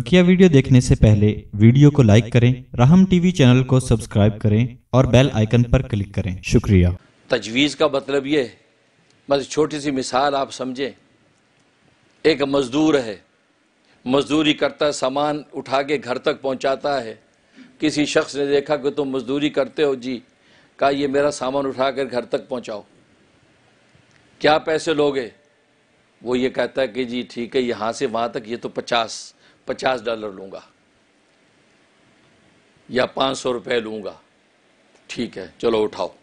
बकिया वीडियो देखने से पहले वीडियो को लाइक करें राहम टीवी चैनल को सब्सक्राइब करें और बेल आइकन पर क्लिक करें शुक्रिया तजवीज़ का मतलब ये बस छोटी सी मिसाल आप समझे एक मज़दूर है मज़दूरी करता सामान उठा के घर तक पहुंचाता है किसी शख्स ने देखा कि तुम मज़दूरी करते हो जी कहा ये मेरा सामान उठा कर घर तक पहुंचाओ क्या पैसे लोगे वो ये कहता है कि जी ठीक है यहाँ से वहाँ तक ये तो पचास पचास डॉलर लूंगा या पाँच सौ रुपये लूँगा ठीक है चलो उठाओ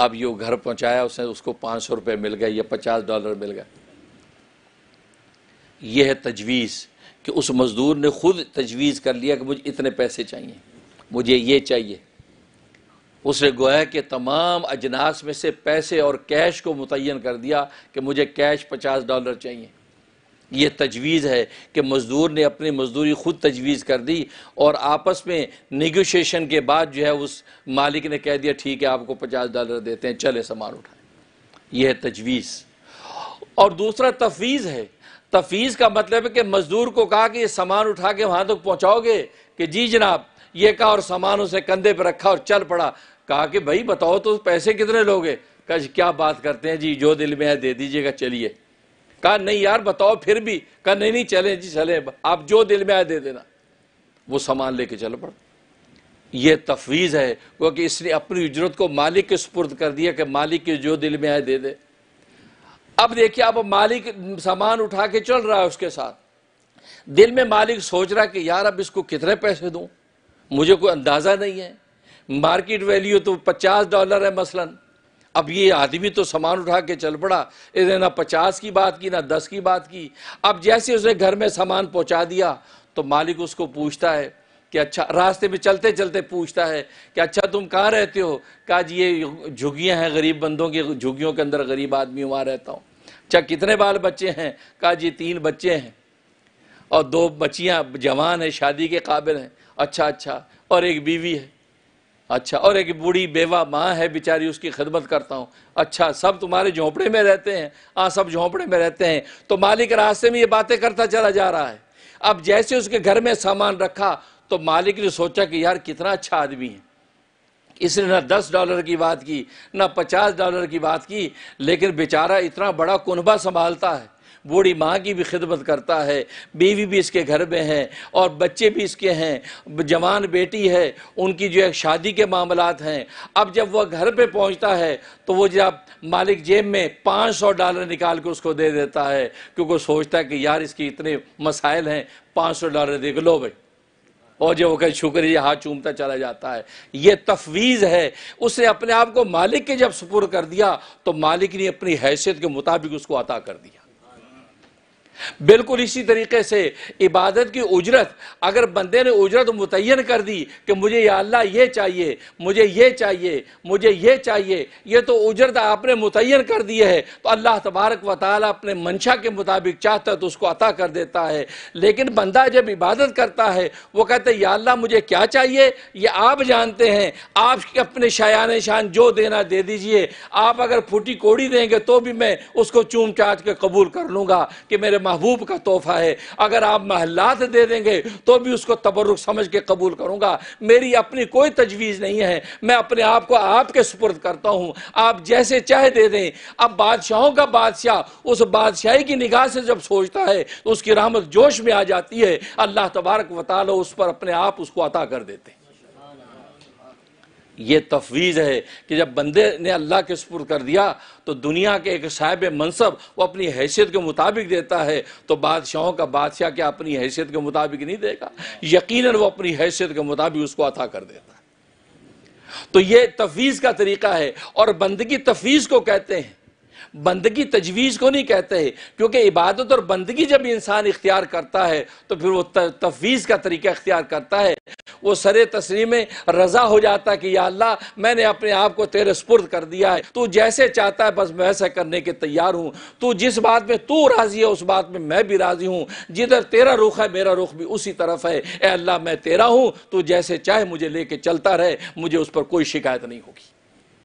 अब यो घर पहुंचाया उसने उसको पाँच सौ रुपये मिल गए या पचास डॉलर मिल गए यह है तजवीज़ कि उस मज़दूर ने ख़ुद तजवीज़ कर लिया कि मुझे इतने पैसे चाहिए मुझे ये चाहिए उसने गोया के तमाम अजनास में से पैसे और कैश को मुतन कर दिया कि मुझे कैश पचास डॉलर चाहिए ये तजवीज़ है कि मज़दूर ने अपनी मजदूरी ख़ुद तजवीज़ कर दी और आपस में निगोशिएशन के बाद जो है उस मालिक ने कह दिया ठीक है आपको पचास डॉलर देते हैं चले सामान उठाएं यह है तजवीज़ और दूसरा तफवीज़ है तफवीज़ का मतलब है कि मज़दूर को कहा कि ये सामान उठा के वहाँ तक तो पहुँचाओगे कि जी जनाब ये कहा और सामान उसे कंधे पर रखा और चल पड़ा कहा कि भाई बताओ तो पैसे कितने लोगे कहा क्या बात करते हैं जी जो दिल में है दे दीजिएगा चलिए कहा नहीं यार बताओ फिर भी कहा नहीं नहीं चले जी चले आप जो दिल में आए दे देना वो सामान लेके चल पड़ा ये तफवीज़ है क्योंकि इसने अपनी उजरत को मालिक के सुपुर्द कर दिया कि मालिक के जो दिल में आए दे दे अब देखिए अब मालिक सामान उठा के चल रहा है उसके साथ दिल में मालिक सोच रहा कि यार अब इसको कितने पैसे दूं मुझे कोई अंदाज़ा नहीं है मार्केट वैल्यू तो पचास डॉलर है मसलन अब ये आदमी तो सामान उठा के चल पड़ा इसने ना पचास की बात की ना दस की बात की अब जैसे उसने घर में सामान पहुंचा दिया तो मालिक उसको पूछता है कि अच्छा रास्ते में चलते चलते पूछता है कि अच्छा तुम कहाँ रहते हो कहा जी ये झुग्गियाँ हैं गरीब बंदों की झुग्गियों के अंदर गरीब आदमी वहाँ रहता हूँ अच्छा कितने बाल बच्चे हैं कहा जी तीन बच्चे हैं और दो बच्चियाँ जवान हैं शादी के काबिल हैं अच्छा अच्छा और एक बीवी है अच्छा और एक बूढ़ी बेवा माँ है बेचारी उसकी खिदमत करता हूँ अच्छा सब तुम्हारे झोंपड़े में रहते हैं हाँ सब झोंपड़े में रहते हैं तो मालिक रास्ते में ये बातें करता चला जा रहा है अब जैसे उसके घर में सामान रखा तो मालिक ने सोचा कि यार कितना अच्छा आदमी है इसने ना दस डॉलर की बात की ना पचास डॉलर की बात की लेकिन बेचारा इतना बड़ा कुनबा संभालता है बूढ़ी माँ की भी खिदमत करता है बीवी भी इसके घर में है और बच्चे भी इसके हैं जवान बेटी है उनकी जो है शादी के मामला हैं अब जब वह घर पर पहुँचता है तो वो जब मालिक जेब में पाँच सौ डॉलर निकाल के उसको दे देता है क्योंकि वो सोचता है कि यार इसकी इतने मसाइल हैं पाँच सौ डॉलर दे के लो भाई और जब वो होकर शुक्रिया हाथ चूमता चला जाता है ये तफवीज़ है उसने अपने आप को मालिक के जब सुपुर कर दिया तो मालिक ने अपनी हैसियत के मुताबिक उसको अता कर दिया बिल्कुल इसी तरीके से इबादत की उजरत अगर बंदे ने उजरत मुतन कर दी कि मुझे या अल्लाह ये चाहिए मुझे ये चाहिए मुझे ये चाहिए ये तो उजरत आपने मुतन कर दी है तो अल्लाह तबारक व ताली अपने मंशा के मुताबिक चाहता है तो उसको अता कर देता है लेकिन बंदा जब इबादत करता है वो कहते हैं या अल्लाह मुझे क्या चाहिए ये आप जानते हैं आप अपने शायान शान जो देना दे दीजिए आप अगर फूटी कोड़ी देंगे तो भी मैं उसको चूम चाट के कबूल कर लूँगा कि मेरे महबूब का तोहफा है अगर आप महलात दे देंगे तो भी उसको तबरुक समझ के कबूल करूँगा मेरी अपनी कोई तजवीज़ नहीं है मैं अपने आप को आपके सुपुर्द करता हूँ आप जैसे चाहे दे दें अब बादशाहों का बादशाह उस बादशाही की निगाह से जब सोचता है तो उसकी रहमत जोश में आ जाती है अल्लाह तबारक लो उस पर अपने आप उसको अता कर देते हैं ये तफवीज़ है कि जब बंदे ने अल्लाह के सपुर कर दिया तो दुनिया के एक साहिब मनसब वो अपनी हैसियत के मुताबिक देता है तो बादशाहों का बादशाह क्या अपनी हैसियत के मुताबिक नहीं देगा यकीन वो अपनी हैसियत के मुताबिक उसको अता कर देता है तो ये तफवीज़ का तरीका है और बंदगी तफवीज़ को कहते हैं बंदगी तजवीज़ को नहीं कहते हैं क्योंकि इबादत और बंदगी जब इंसान इख्तियार करता है तो फिर वो तफवीज़ का तरीका इख्तियार करता है वो सरे तस्री में रज़ा हो जाता है कि या अल्लाह मैंने अपने आप को तेरे स्पुर्द कर दिया है तू जैसे चाहता है बस वैसा करने के तैयार हूँ तू जिस बात में तू राज़ी है उस बात में मैं भी राज़ी हूँ जिधर तेरा रुख है मेरा रुख भी उसी तरफ है ए अल्लाह मैं तेरा हूँ तू जैसे चाहे मुझे लेके चलता रहे मुझे उस पर कोई शिकायत नहीं होगी